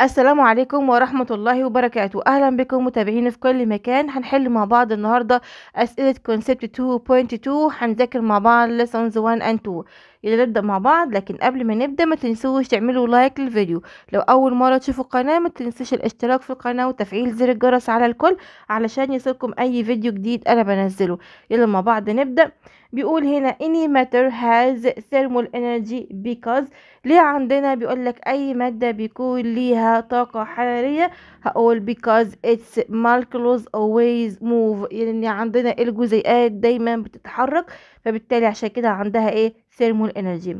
السلام عليكم ورحمة الله وبركاته أهلا بكم متابعين في كل مكان هنحل مع بعض النهاردة أسئلة كونسبت 2.2 هنذاكر مع بعض lessons 1 and 2 يلا نبدأ مع بعض لكن قبل ما نبدأ ما تنسوش تعملوا لايك للفيديو لو أول مرة تشوفوا القناة ما تنسوش الاشتراك في القناة وتفعيل زر الجرس على الكل علشان يصلكم أي فيديو جديد أنا بنزله يلا مع بعض نبدأ بيقول هنا any matter has thermal energy because ليه عندنا بيقول لك اي ماده بيكون ليها طاقه حراريه هقول because its molecules always move يعني عندنا الجزيئات دايما بتتحرك فبالتالي عشان كده عندها ايه thermal energy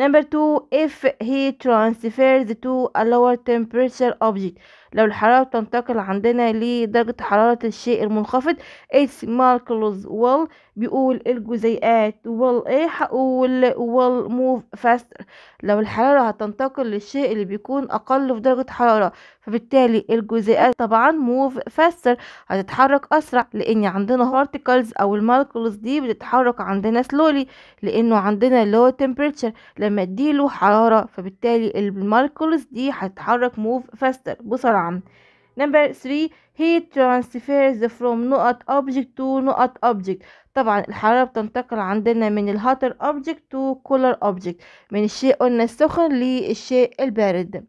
number two if he transfers to a lower temperature object لو الحرارة بتنتقل عندنا لدرجة حرارة الشيء المنخفض إتس ماركلز ويل بيقول الجزيئات ويل إيه هقول ويل موف فاستر لو الحرارة هتنتقل للشيء اللي بيكون أقل في درجة حرارة فبالتالي الجزيئات طبعا موف فاستر هتتحرك أسرع لأن عندنا particles أو الماركلز دي بتتحرك عندنا slowly لأنه عندنا لو هو temperature لما اديله حرارة فبالتالي الماركلز دي هتتحرك موف فاستر بسرعة نعم نمبر 3 heat ترانسفيرز from نقط object to نقط object طبعا الحرارة بتنتقل عندنا من الهاتر object to cooler object من الشيء قلنا السخن للشيء البارد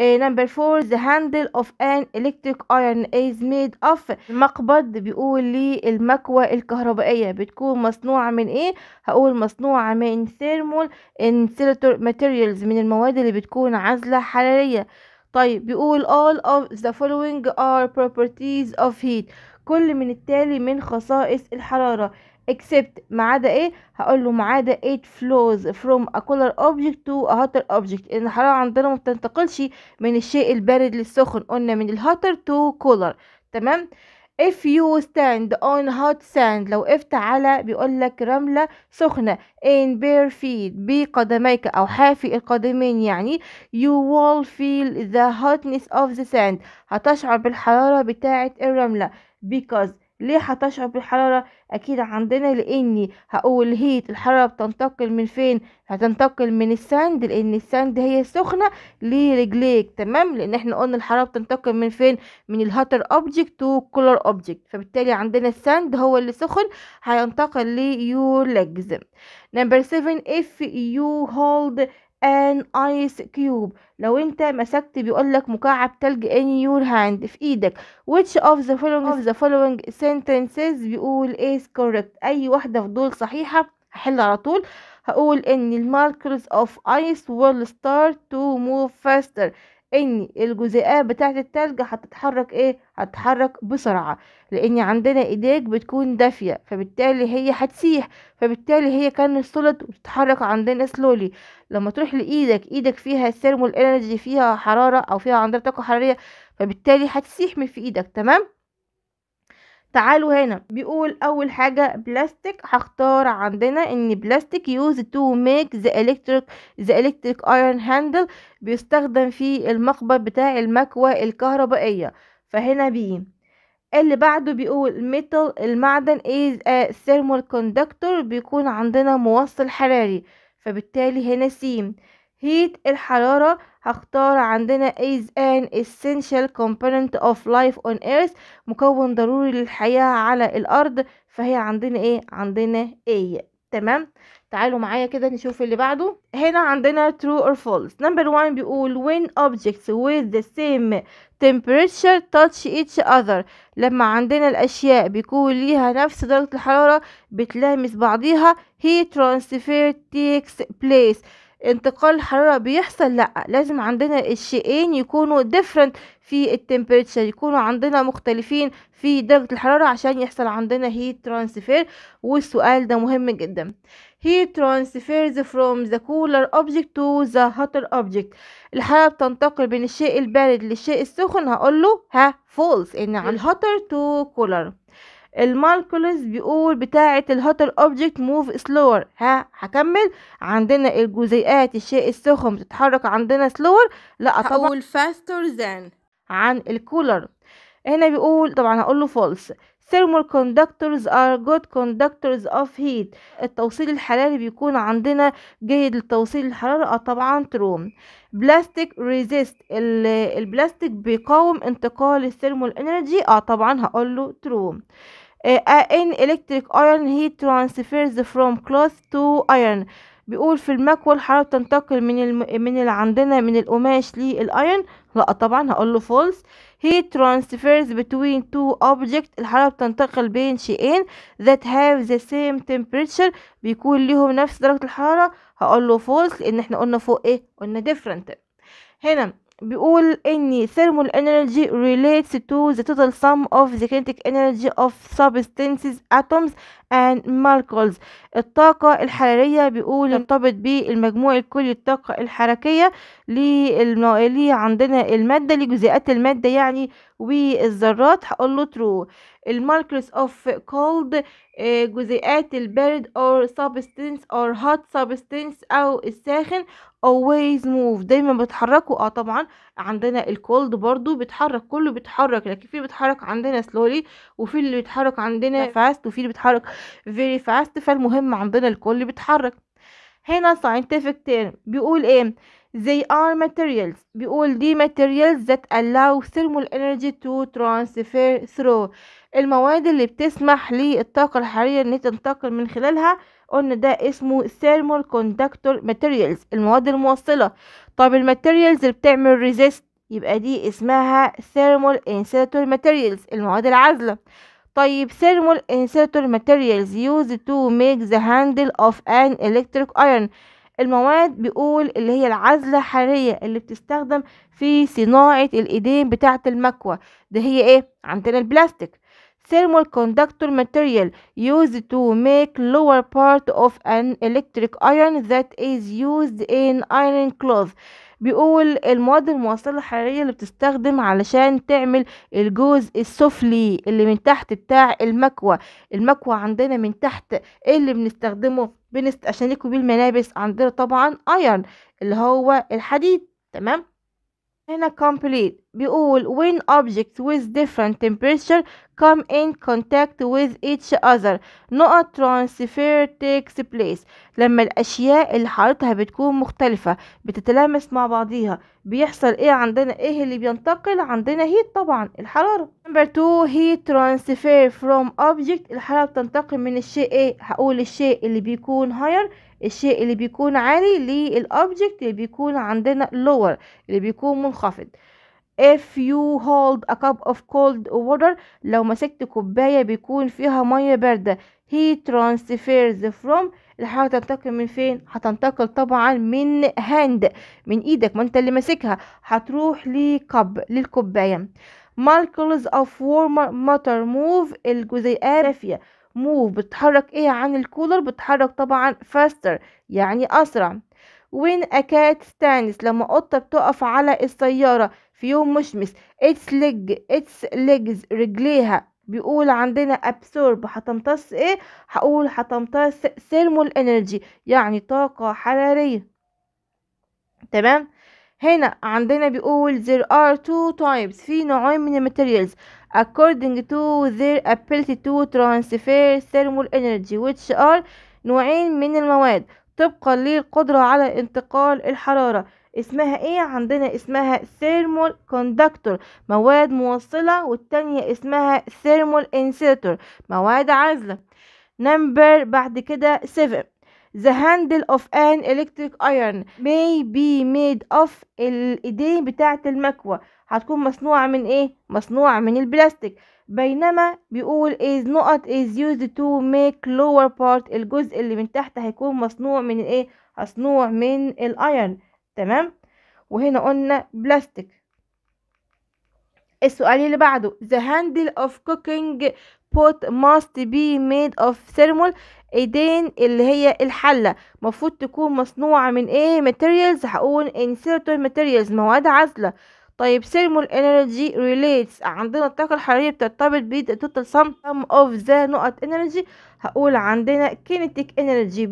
نمبر 4 ذا هاندل اوف ان electric ايرن از ميد اوف المقبض بيقول لي المكوى الكهربائيه بتكون مصنوعه من ايه هقول مصنوعه من ثيرمال انسيلاتور ماتيريالز من المواد اللي بتكون عازله حراريه طيب بيقول all of the following are properties of heat كل من التالي من خصائص الحرارة except ما عدا ايه هقول له ما عدا it flows from a cooler object to a hotter object ان الحرارة عندنا ما بتنتقلش من الشيء البارد للسخن قلنا من الهوتر to cooler تمام if you stand on hot sand لو وقفت على بيقول لك رملة سخنة in bare feet بقدميك أو حافي القدمين يعني you will feel the hotness of the sand هتشعر بالحرارة بتاعة الرملة because ليه هتشعر بالحرارة اكيد عندنا لاني هقول هيت الحرارة بتنتقل من فين هتنتقل من الساند لان الساند هي السخنة لرجليك تمام لان احنا قلنا الحرارة بتنتقل من فين من الهاتر اوبجكت تو كولر اوبجكت فبالتالي عندنا الساند هو اللي سخن هينتقل ليور لجز نمبر 7 إف يو هولد ان ايس كيوب لو انت مسكت بيقول لك مكعب تلج ان يور هاند في ايدك which of the following of the following sentences بيقول is correct اي واحده في دول صحيحه هحل على طول هقول ان الماركرز اوف ايس ويل ستارت تو موف فاستر ان الجزيئات بتاعه التلج هتتحرك ايه هتتحرك بسرعه لان عندنا ايديك بتكون دافيه فبالتالي هي هتسيح فبالتالي هي كان سوليد وبتتحرك عندنا سلولي لما تروح لايدك ايدك فيها الثيرمال انرجي فيها حراره او فيها عندها طاقه حراريه فبالتالي هتسيح من في ايدك تمام تعالوا هنا بيقول اول حاجه بلاستيك هختار عندنا ان بلاستيك يوز تو ميك ذا الكتريك ذا الكتريك ايرون هاندل بيستخدم في المقبض بتاع المكوه الكهربائيه فهنا بي اللي بعده بيقول ميتال المعدن از ثيرمال كوندكتور بيكون عندنا موصل حراري فبالتالي هنا سيم هيت الحرارة هختار عندنا is an essential component of life on earth مكون ضروري للحياة على الارض فهي عندنا ايه عندنا ايه تمام تعالوا معايا كده نشوف اللي بعده هنا عندنا true or false number one بيقول when objects with the same temperature touch each other لما عندنا الأشياء بيكون ليها نفس درجة الحرارة بتلامس بعضيها heat transfer takes place انتقال الحرارة بيحصل لا لازم عندنا الشيئين يكونوا different في التمبريتشر يكونوا عندنا مختلفين في درجة الحرارة عشان يحصل عندنا heat transfer والسؤال ده مهم جدا heat transfers from the cooler object to the hotter object الحرارة بتنتقل بين الشيء البارد للشيء السخن هقوله ها false ان على الهوتر to cooler المالكولز بيقول بتاعة الهوتر اوبجكت موف سلور ها هكمل عندنا الجزيئات الشيء السخن بتتحرك عندنا سلور لا طبعا هقول فاستر ذان عن الكولر هنا بيقول طبعا هقول له فولس thermal conductors are good conductors of heat التوصيل الحراري بيكون عندنا جيد للتوصيل الحرارة اه طبعا ترو بلاستيك ريزيست البلاستيك بيقاوم انتقال الثيرمال انرجي اه طبعا هقول له ترو ان آه، electric iron heat transfers from cloth to iron بيقول في المكوى الحرارة بتنتقل من الم... من اللي عندنا من القماش للايرون لا طبعا هقول له فولس heat transfers between two objects الحرارة بتنتقل بين شيئين ذات هاف ذا سيم تمبريتشر بيكون ليهم نفس درجة الحرارة هقول له فولس لان احنا قلنا فوق ايه قلنا different هنا بيقول ان thermal energy relates to the total sum of the kinetic energy of substances atoms and molecules الطاقة الحرارية بيقول يرتبط بالمجموع الكلي الطاقة الحركية ليه عندنا المادة لجزيئات المادة يعني والذرات هقول له true المالكلس اوف كولد جزيئات البرد اور سبستنس اور هوت سبستنس او الساخن always move دايما بيتحركوا اه طبعا عندنا الكولد برضو بيتحرك كله بيتحرك لكن في بيتحرك عندنا slowly وفي اللي بيتحرك عندنا طيب. fast وفي اللي بيتحرك فيري فاست فالمهم عندنا الكل بيتحرك هنا scientific term بيقول ايه they are materials بيقول دي materials that allow thermal energy to transfer through المواد اللي بتسمح للطاقة الحرارية ان تنتقل من خلالها قلنا ده اسمه thermal conductor materials المواد الموصلة طب الماتيريالز اللي بتعمل resist يبقى دي اسمها thermal insulator materials المواد العازلة طيب thermal insertor materials used to make the handle of an electric iron المواد بيقول اللي هي العزلة الحرارية اللي بتستخدم في صناعة الإيدين بتاعة المكوة ده هي إيه؟ عندنا البلاستيك thermal conductor material used to make lower part of an electric iron that is used in iron cloth بيقول المواد الموصلة الحرارية اللي بتستخدم علشان تعمل الجزء السفلي اللي من تحت بتاع المكوى المكوى عندنا من تحت اللي بنستخدمه بنست عشان يكون بيه الملابس عندنا طبعا ايرن اللي هو الحديد تمام هنا complete بيقول when objects with different temperature come in contact with each other نقط transfer takes place لما الأشياء اللي حرارتها بتكون مختلفة بتتلامس مع بعضيها بيحصل ايه عندنا ايه اللي بينتقل عندنا heat طبعا الحرارة number two heat transfer from object الحرارة بتنتقل من الشيء ايه هقول الشيء اللي بيكون higher الشيء اللي بيكون عالي للأوبجكت اللي بيكون عندنا lower اللي بيكون منخفض if you hold a cup of cold water لو مسكت كوباية بيكون فيها مية باردة he transfers from الحاجة هتنتقل من فين هتنتقل طبعا من هاند من ايدك ما انت اللي ماسكها هتروح لكب للكوباية molecules of warmer matter move الجزيئات الدافئة move بتحرك ايه عن الكولر بتحرك طبعا faster يعني اسرع when a cat stands لما قطة بتقف على السيارة في يوم مشمس its leg its legs رجليها بيقول عندنا absorb هتمتص ايه هقول هتمتص thermal energy يعني طاقة حرارية تمام هنا عندنا بيقول there are two types في نوعين من الماتيريالز according to their ability to transfer thermal energy which are نوعين من المواد طبقا للقدرة على انتقال الحرارة اسمها ايه عندنا اسمها thermal conductor مواد موصلة والتانية اسمها thermal insulator مواد عازلة نمبر بعد كده 7 The handle of an electric iron may be made of الإيدين بتاعة المكوة هتكون مصنوعة من إيه؟ مصنوعة من البلاستيك بينما بيقول is نقط is used to make lower part الجزء اللي من تحت هيكون مصنوع من إيه؟ مصنوع من الأيرن تمام؟ وهنا قلنا بلاستيك السؤال اللي بعده the handle of cooking pot must be made of thermal ايدين اللي هي الحلة مفروض تكون مصنوعة من ايه materials هقول insulator materials مواد عزلة طيب thermal energy relates عندنا الطاقة الحرارية بترتبط ب total sum of the نقط energy هقول عندنا kinetic energy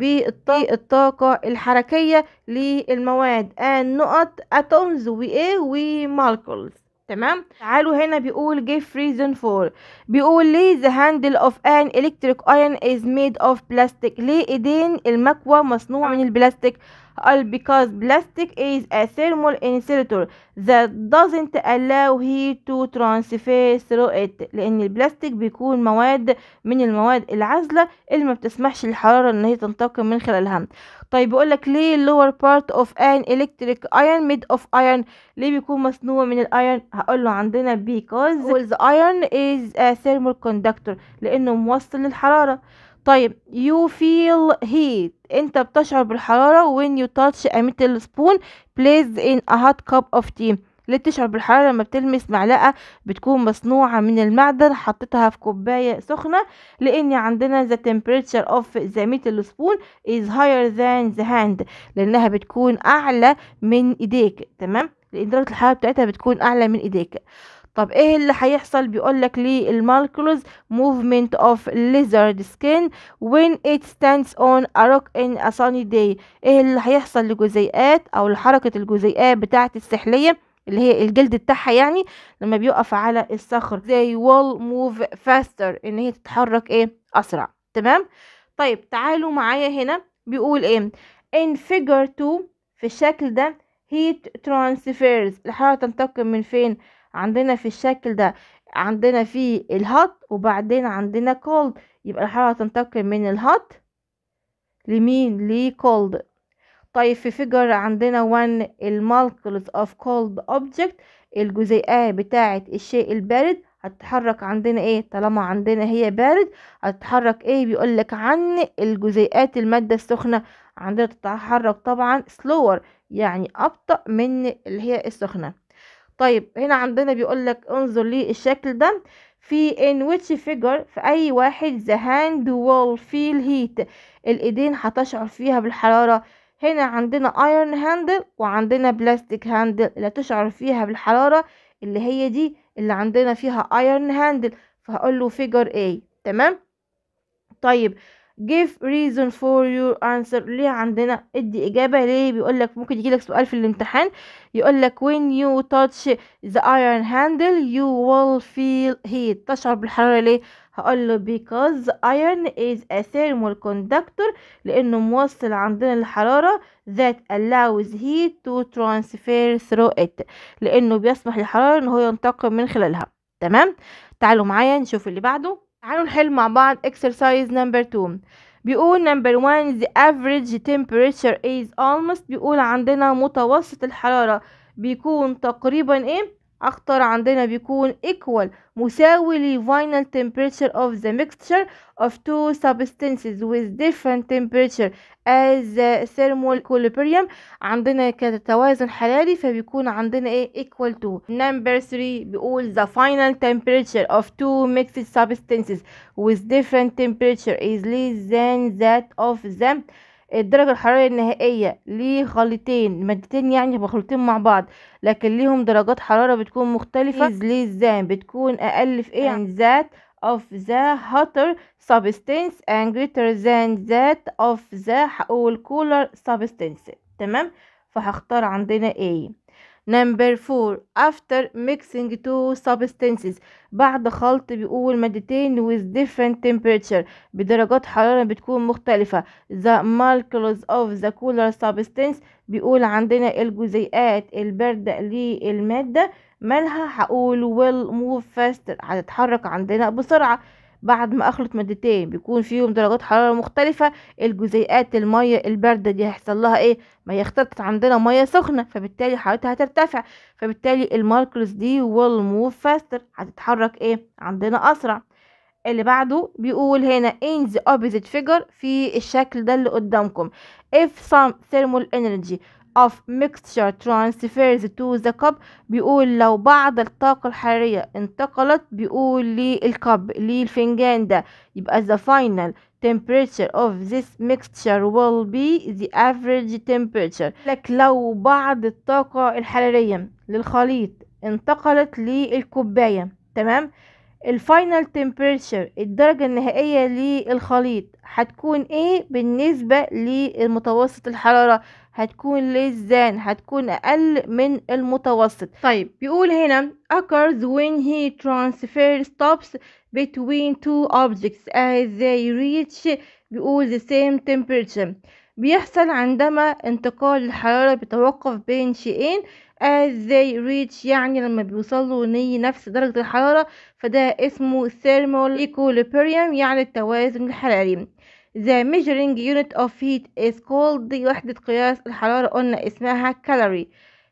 الطاقة الحركية للمواد and نقط atoms و ايه و molecules تمام تعالوا هنا بيقول give reason for بيقول ليه the handle of an electric iron is made of plastic ليه ايدين المكوى مصنوعة من آه. البلاستيك are because plastic is a thermal insulator that doesn't allow heat to transfer through it لأن البلاستيك بيكون مواد من المواد العازلة اللي ما بتسمحش للحرارة إن هي تنتقل من خلالها طيب لك ليه lower part of an electric iron made of iron ليه بيكون مصنوع من الايرن له عندنا because the iron is a thermal conductor لأنه موصل للحرارة طيب you feel heat انت بتشعر بالحرارة when you touch a metal spoon placed in a hot cup of tea ليه بتشعر بالحرارة لما بتلمس معلقة بتكون مصنوعة من المعدن حطيتها في كوباية سخنة لأن عندنا the temperature of the metal spoon is higher than the hand لأنها بتكون أعلى من إيديك تمام لأن درجة الحرارة بتاعتها بتكون أعلى من إيديك طب ايه اللي هيحصل بيقولك ليه المالكولوز movement of lizard skin when it stands on a rock in a sunny day ايه اللي هيحصل لجزيئات او لحركة الجزيئات بتاعة السحلية اللي هي الجلد بتاعها يعني لما بيقف على الصخر they will move faster ان هي تتحرك ايه اسرع تمام طيب تعالوا معايا هنا بيقول ايه in figure 2 في الشكل ده heat transfers الحرارة تنتقل من فين عندنا في الشكل ده عندنا في الهوت وبعدين عندنا كولد يبقى الحرارة تنتقل من الهوت لمين لكولد طيب في فيجر عندنا وان المالكولز اوف كولد اوبجكت الجزيئات بتاعة الشيء البارد هتتحرك عندنا ايه طالما عندنا هي بارد هتتحرك ايه بيقولك عن الجزيئات المادة السخنة عندنا تتحرك طبعا slower يعني أبطأ من اللي هي السخنة طيب هنا عندنا بيقولك انظر للشكل ده في in which figure في اي واحد the hand will feel heat الايدين هتشعر فيها بالحرارة هنا عندنا iron handle وعندنا بلاستيك handle اللي تشعر فيها بالحرارة اللي هي دي اللي عندنا فيها iron handle فهقول له figure A تمام طيب give reason for your answer ليه عندنا ادي اجابه ليه بيقول لك ممكن يجي لك سؤال في الامتحان يقول لك when you touch the iron handle you will feel heat تشعر بالحراره ليه هقول له because the iron is a thermal conductor لانه موصل عندنا الحراره that allows heat to transfer through it لانه بيسمح للحراره ان هو ينتقل من خلالها تمام تعالوا معايا نشوف اللي بعده تعالوا نحل مع بعض exercise number 2 بيقول number 1 the average temperature is almost بيقول عندنا متوسط الحرارة بيكون تقريبا ايه اخطر عندنا بيكون equal مساوي لي final temperature of the mixture of two substances with different temperature as thermal equilibrium عندنا كتوازن حراري فبيكون عندنا ايه equal to number 3 بيقول the final temperature of two mixed substances with different temperature is less than that of them الدرجة الحرارية النهائية لخليطين مادتين يعني بخليطين مع بعض لكن ليهم درجات حرارة بتكون مختلفة للزان بتكون أقل في إيه عن ذات of the hotter substance and greater than that of the والcooler substance تمام فهختار عندنا ايه؟ Number 4 after mixing two substances بعد خلط بيقول مادتين with different temperature بدرجات حرارة بتكون مختلفة the molecules of the cooler substance بيقول عندنا الجزيئات الباردة للمادة مالها هقول will move faster هتتحرك عندنا بسرعة بعد ما اخلط مادتين بيكون فيهم درجات حرارة مختلفة الجزيئات المية الباردة دي هيحصل لها ايه ما هي اختلطت عندنا مية سخنة فبالتالي حرارتها هترتفع فبالتالي الماركرز دي will move faster هتتحرك ايه عندنا اسرع اللي بعده بيقول هنا in the opposite figure في الشكل ده اللي قدامكم if some thermal energy of mixture transfers to the cup بيقول لو بعض الطاقة الحرارية انتقلت بيقول للكب للفنجان ده يبقى the final temperature of this mixture will be the average temperature لك لو بعض الطاقة الحرارية للخليط انتقلت للكوباية تمام الفاينل تمبريتشر الدرجة النهائية للخليط هتكون ايه بالنسبة للمتوسط الحرارة هتكون للزان هتكون أقل من المتوسط طيب بيقول هنا occurs when he transfer stops between two objects as they reach بيقول the same temperature بيحصل عندما انتقال الحرارة بتوقف بين شيئين as they reach يعني لما بيوصلوا نفس درجة الحرارة فده اسمه thermal equilibrium يعني التوازن الحراري The measuring unit of heat is called وحدة قياس الحرارة قلنا اسمها calorie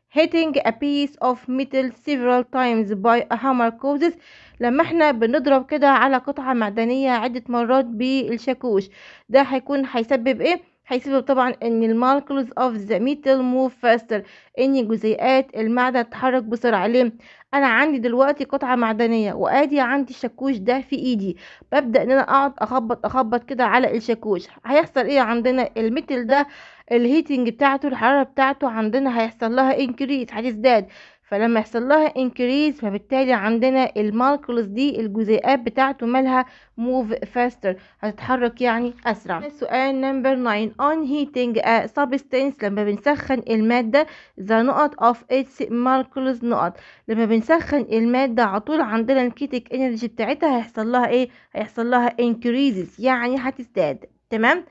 hitting a piece of metal several times by a hammer causes لما احنا بنضرب كده على قطعة معدنية عدة مرات بالشاكوش ده هيكون هيسبب ايه هيسبب طبعا ان المالكولز اوف ذا ميتال موف فاستر ان جزيئات المعدن تتحرك بسرعه ليه انا عندي دلوقتي قطعه معدنيه وادي عندي الشاكوش ده في ايدي ببدا ان انا اقعد اخبط اخبط كده على الشاكوش هيحصل ايه عندنا الميتال ده الهيتنج بتاعته الحراره بتاعته عندنا هيحصل لها انكريز هتزداد فلما يحصل لها انكريز فبالتالي عندنا المالكولز دي الجزيئات بتاعته مالها موف فاستر هتتحرك يعني اسرع السؤال نمبر 9 on heating a substance لما بنسخن الماده the نقط of its molecules نقط لما بنسخن الماده على طول عندنا الكيتيك انرجي بتاعتها هيحصل لها ايه هيحصل لها increases يعني هتزداد تمام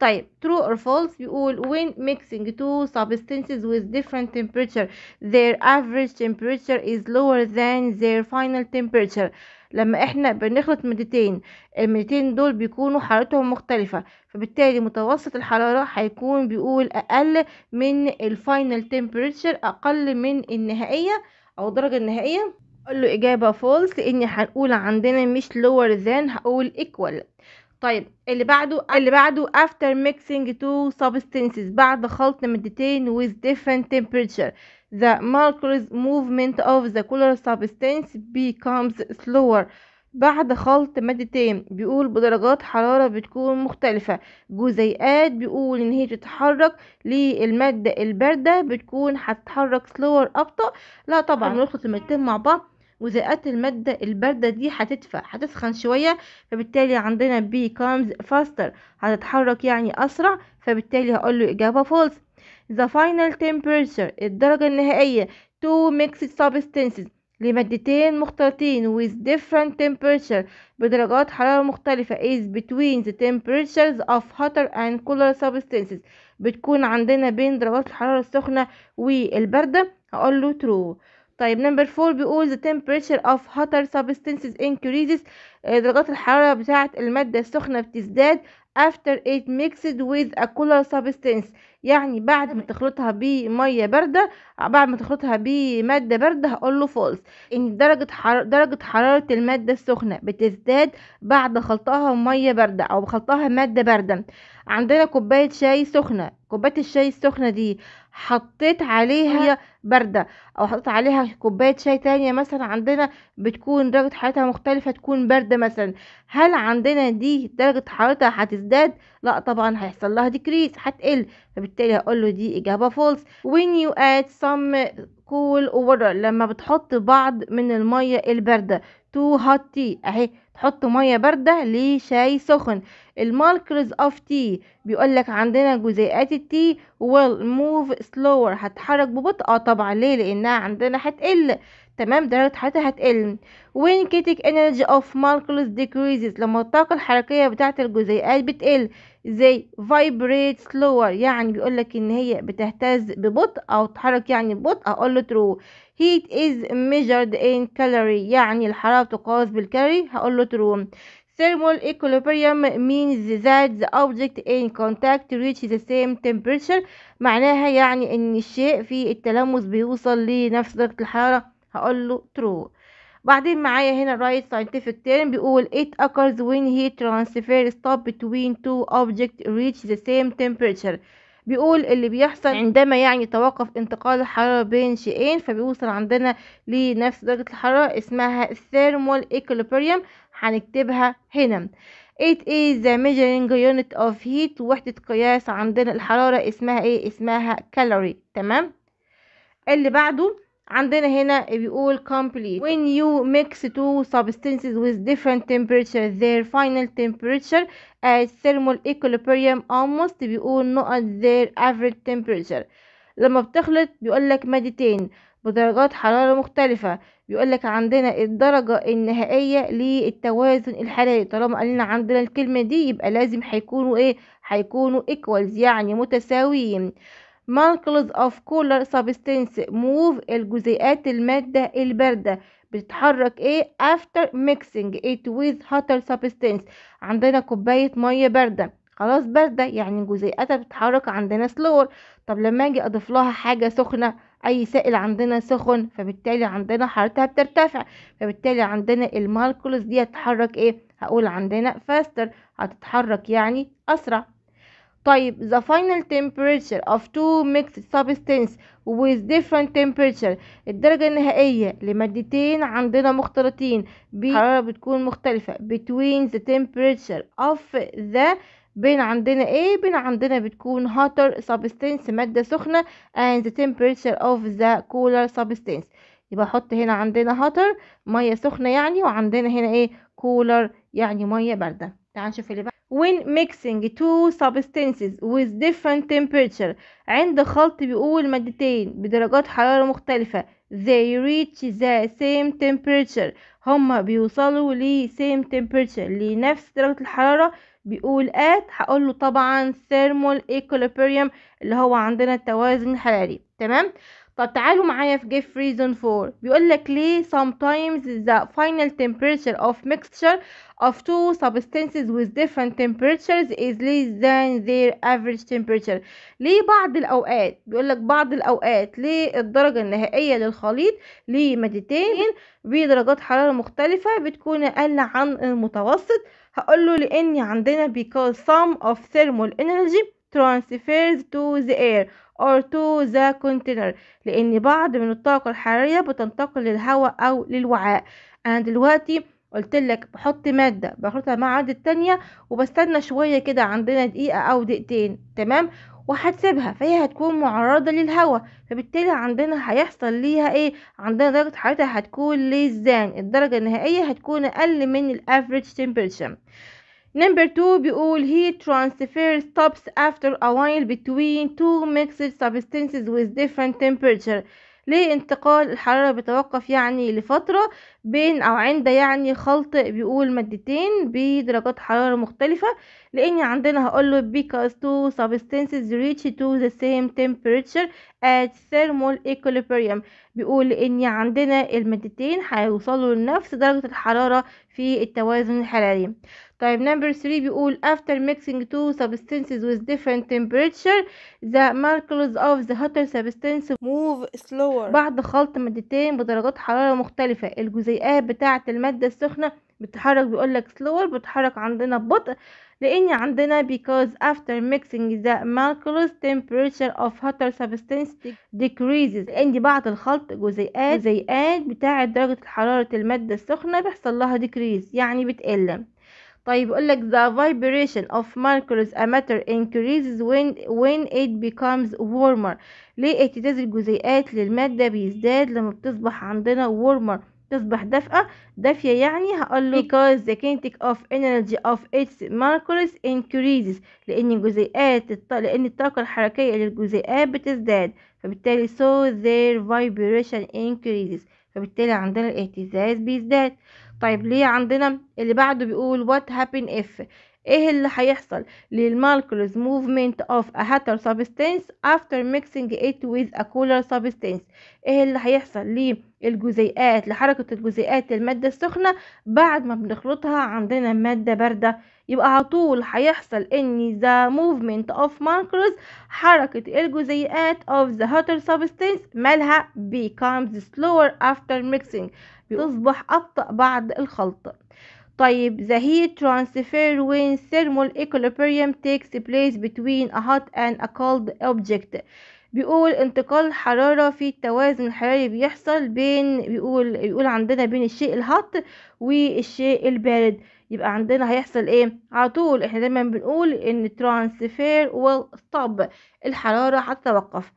طيب true or false بيقول when mixing two substances with different temperature their average temperature is lower than their final temperature لما احنا بنخلط مادتين المادتين دول بيكونوا حرارتهم مختلفة فبالتالي متوسط الحرارة هيكون بيقول اقل من الفاينل temperature اقل من النهائية او الدرجة النهائية اقول له اجابة false لاني هنقول عندنا مش lower than هقول equal طيب اللي بعده اللي بعده after mixing two substances بعد خلط مادتين with different temperature the molecules movement of the color substance becomes slower بعد خلط مادتين بيقول بدرجات حرارة بتكون مختلفة جزيئات بيقول ان هي تتحرك للمادة الباردة بتكون هتتحرك سلور ابطأ لا طبعا أيوة. نخلط المادتين مع بعض وزائقات المادة الباردة دي هتدفى هتسخن شوية فبالتالي عندنا بي faster هتتحرك يعني أسرع فبالتالي هقول له إجابة false the final temperature الدرجة النهائية two mixed substances لمادتين مختلطين with different temperature بدرجات حرارة مختلفة is between the temperatures of hotter and cooler substances بتكون عندنا بين درجات الحرارة السخنة والباردة هقول له true طيب نمبر فور بيقول the temperature of hotter substances increases درجات الحرارة بتاعة المادة السخنة بتزداد after it mixed with a cooler substance يعني بعد ما تخلطها بميه بارده بعد ما تخلطها بماده بارده هقول له فولس ان إيه؟ درجه حر... درجه حراره الماده السخنه بتزداد بعد خلطها بميه بارده او خلطها ماده بارده عندنا كوبايه شاي سخنه كوبايه الشاي السخنه دي حطيت عليها بارده او حطيت عليها كوبايه شاي تانية مثلا عندنا بتكون درجه حرارتها مختلفه تكون بارده مثلا هل عندنا دي درجه حرارتها هتزداد لا طبعا هيحصل لها ديكريس هتقل فبالتالي هقول له دي اجابه false when you add some cool water لما بتحط بعض من الميه البارده to hot tea اهي تحط ميه بارده لشاي سخن الماركرز اوف تي بيقول لك عندنا جزيئات التي will move slower هتحرك ببطء اه طبعا ليه لانها عندنا هتقل تمام درجة حرارتها هتقل when kinetic energy of molecules decreases لما الطاقة الحركية بتاعة الجزيئات بتقل زي vibrate slower يعني بيقولك ان هي بتهتز ببطء او تحرك يعني ببطء هقوله true heat is measured in calorie يعني الحرارة بتقاس بالكالوري هقوله true thermal equilibrium means that the object in contact reaches the same temperature معناها يعني ان الشيء في التلمس بيوصل لنفس درجة الحرارة هقول له true بعدين معايا هنا رايت ساينتفك تيرم بيقول it occurs when heat transfer stop between two objects reach the same temperature بيقول اللي بيحصل عندما يعني توقف انتقال الحرارة بين شيئين فبيوصل عندنا لنفس درجة الحرارة اسمها thermal equilibrium هنكتبها هنا it is the measuring unit of heat وحدة قياس عندنا الحرارة اسمها ايه اسمها calorie تمام اللي بعده عندنا هنا بيقول complete when you mix two substances with different temperature their final temperature at thermal equilibrium almost بيقول not their average temperature لما بتخلط بيقول لك مادتين بدرجات حرارة مختلفة بيقول لك عندنا الدرجة النهائية للتوازن الحراري طالما قالنا عندنا الكلمة دي يبقى لازم هيكونوا ايه هيكونوا equals يعني متساويين molecules of كولر substance move الجزيئات المادة الباردة بتتحرك ايه after mixing it with hotter substance عندنا كوباية مية باردة خلاص باردة يعني جزيئاتها بتتحرك عندنا slower طب لما اجي اضيف لها حاجة سخنة اي سائل عندنا سخن فبالتالي عندنا حرارتها بترتفع فبالتالي عندنا المالكولز دي هتتحرك ايه هقول عندنا faster هتتحرك يعني اسرع طيب the final temperature of two mixed substances with different temperature الدرجة النهائية لمادتين عندنا مختلطين بحرارة بتكون مختلفة between the temperature of the بين عندنا ايه بين عندنا بتكون hotter substance مادة سخنة and the temperature of the cooler substance يبقى احط هنا عندنا hotter مية سخنة يعني وعندنا هنا ايه cooler يعني مية باردة تعال نشوف اللي بقى when mixing two substances with different temperature عند خلط بيقول مادتين بدرجات حرارة مختلفة they reach the same temperature هما بيوصلوا ل same temperature لنفس درجة الحرارة بيقول at هقول له طبعا thermal equilibrium اللي هو عندنا التوازن الحراري تمام طب تعالوا معايا في جيف ريزون فور بيقول لك ليه sometimes the final temperature of mixture of two substances with different temperatures is less than their average temperature ليه بعض الأوقات بيقول لك بعض الأوقات ليه الدرجة النهائية للخليط لمادتين بدرجات حرارة مختلفة بتكون أقل عن المتوسط هقول له لأن عندنا because some of thermal energy transfers to the air or to the container لأن بعض من الطاقة الحرارية بتنتقل للهواء أو للوعاء أنا دلوقتي قلت لك بحط مادة بخلطها مع المادة تانية وبستنى شوية كده عندنا دقيقة أو دقيقتين تمام وهتسيبها فهي هتكون معرضة للهواء فبالتالي عندنا هيحصل ليها ايه عندنا درجة حرارتها هتكون ليزان الدرجة النهائية هتكون أقل من الافريج temperature number two بيقول heat transfer stops after a while between two mixed substances with different temperature ليه انتقال الحرارة بيتوقف يعني لفترة بين او عند يعني خلط بيقول مادتين بدرجات حرارة مختلفة لان عندنا هقوله because two substances reach to the same temperature at thermal equilibrium بيقول ان عندنا المادتين هيوصلوا لنفس درجة الحرارة في التوازن الحراري طيب number three بيقول after mixing two substances with different temperature the molecules of the hotter substance move slower بعد خلط مادتين بدرجات حرارة مختلفة الجزيئات التهيئات بتاعة المادة السخنة بتتحرك بيقولك slower بتتحرك عندنا ببطء لأن عندنا because after mixing the molecules temperature of hotter substance decreases لأن بعد الخلط جزيئات جزيئات بتاعة درجة حرارة المادة السخنة بيحصل لها decrease يعني بتقل طيب يقولك the vibration of molecules a matter increases when when it becomes warmer ليه اهتزاز الجزيئات للمادة بيزداد لما بتصبح عندنا warmer تصبح دافئة دافية يعني هقول له because the kinetic of energy of its molecules increases لأن جزيئات الط... لأن الطاقة الحركية للجزيئات بتزداد فبالتالي so their vibration increases فبالتالي عندنا الاهتزاز بيزداد طيب ليه عندنا اللي بعده بيقول what happen if ايه اللي هيحصل للمالكولز movement of a hotter substance after mixing it with a cooler substance ايه اللي هيحصل للجزيئات لحركة الجزيئات المادة السخنة بعد ما بنخلطها عندنا مادة باردة يبقى على طول هيحصل ان the movement of مالكولز حركة الجزيئات of the hotter substance مالها becomes slower after mixing بتصبح أبطأ بعد الخلط طيب the heat transfer when thermal equilibrium takes place between a hot and a cold object بيقول انتقال حرارة في التوازن الحراري بيحصل بين بيقول بيقول عندنا بين الشيء الهوت والشيء البارد يبقى عندنا هيحصل ايه على طول احنا دايما بنقول ان transfer will stop الحرارة هتتوقف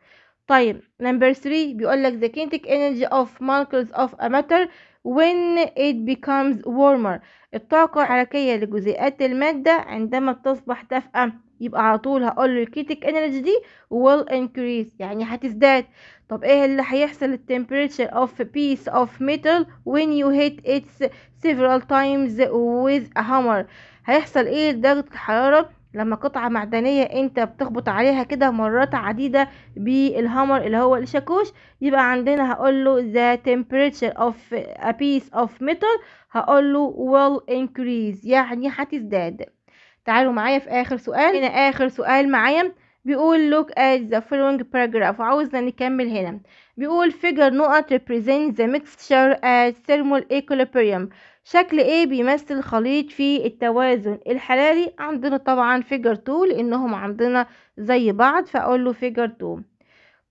طيب number 3 بيقول لك the kinetic energy of molecules of a matter when it becomes warmer الطاقة الحركية لجزيئات المادة عندما بتصبح دافئة يبقى على طول هقول له الكيتيك انرجي دي will increase يعني هتزداد طب ايه اللي هيحصل التمبريتشر of piece of metal when you hit it several times with a hammer هيحصل ايه درجة الحرارة لما قطعة معدنية انت بتخبط عليها كده مرات عديدة بالهامر اللي هو الشاكوش يبقى عندنا هقوله the temperature of a piece of metal هقوله will increase يعني هتزداد تعالوا معايا في اخر سؤال هنا اخر سؤال معايا بيقول look at the following paragraph وعاوزنا نكمل هنا بيقول figure نقط represent the mixture at thermal equilibrium شكل A بيمثل خليط في التوازن الحراري عندنا طبعا figure 2 لانهم عندنا زي بعض فاقول له figure 2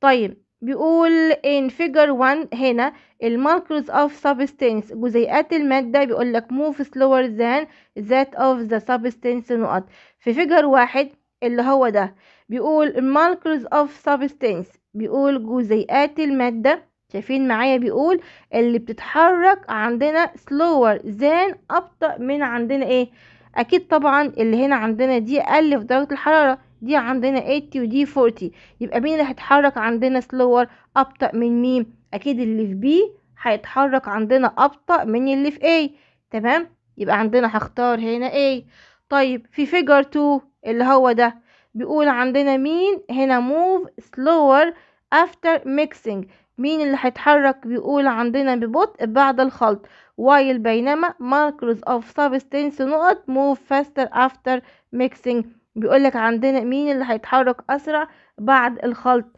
طيب بيقول in figure 1 هنا الماركرز of substance جزيئات المادة بيقول لك move slower than that of the substance نقط في figure واحد اللي هو ده بيقول المالكرز اوف substance بيقول جزيئات المادة شايفين معايا بيقول اللي بتتحرك عندنا slower than أبطأ من عندنا ايه اكيد طبعا اللي هنا عندنا دي اقل في درجة الحرارة دي عندنا 80 ودي 40 يبقى مين اللي هيتحرك عندنا slower أبطأ من مين اكيد اللي في بي هيتحرك عندنا أبطأ من اللي في A تمام يبقى عندنا هختار هنا A طيب في فيجر 2 اللي هو ده بيقول عندنا مين هنا move slower after mixing مين اللي هيتحرك بيقول عندنا ببطء بعد الخلط while بينما markers of substance نقط move faster after mixing بيقولك عندنا مين اللي هيتحرك أسرع بعد الخلط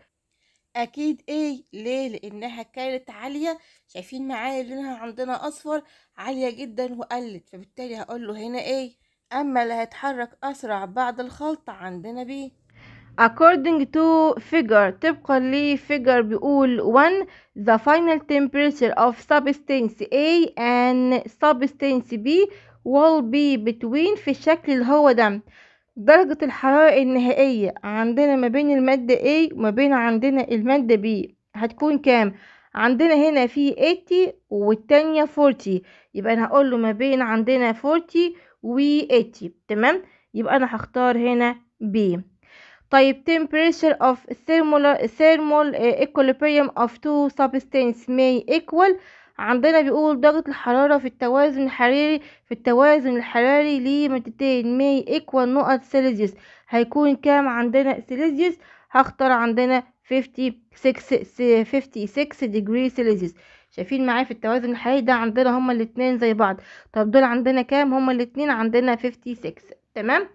أكيد إيه ليه لأنها كانت عالية شايفين معايا لونها عندنا أصفر عالية جدا وقلت فبالتالي هقول له هنا إيه أما اللي هيتحرك أسرع بعد الخلط عندنا بي According to figure طبقا لفيجر بيقول 1 the final temperature of substance A and substance B will be between في الشكل اللي هو ده درجة الحرارة النهائية عندنا ما بين المادة A وما بين عندنا المادة B هتكون كام؟ عندنا هنا في 80 والتانية 40 يبقى أنا هقول له ما بين عندنا 40 و80 تمام يبقى انا هختار هنا ب طيب temperature of thermal thermal آه، equilibrium of two substances may equal عندنا بيقول درجة الحرارة في التوازن الحراري في التوازن الحراري لمادتين ماي ايكوال نقط سيليزيوس هيكون كام عندنا سيليزيوس هختار عندنا 56 56 ديجري سيليزيوس شايفين معايا في التوازن الحالي ده عندنا هما الاتنين زي بعض طب دول عندنا كام هما الاتنين عندنا 56 تمام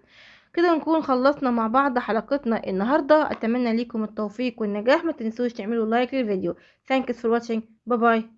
كده نكون خلصنا مع بعض حلقتنا النهارده اتمنى ليكم التوفيق والنجاح ما تنسوش تعملوا لايك للفيديو ثانكس فور واتشنج باي باي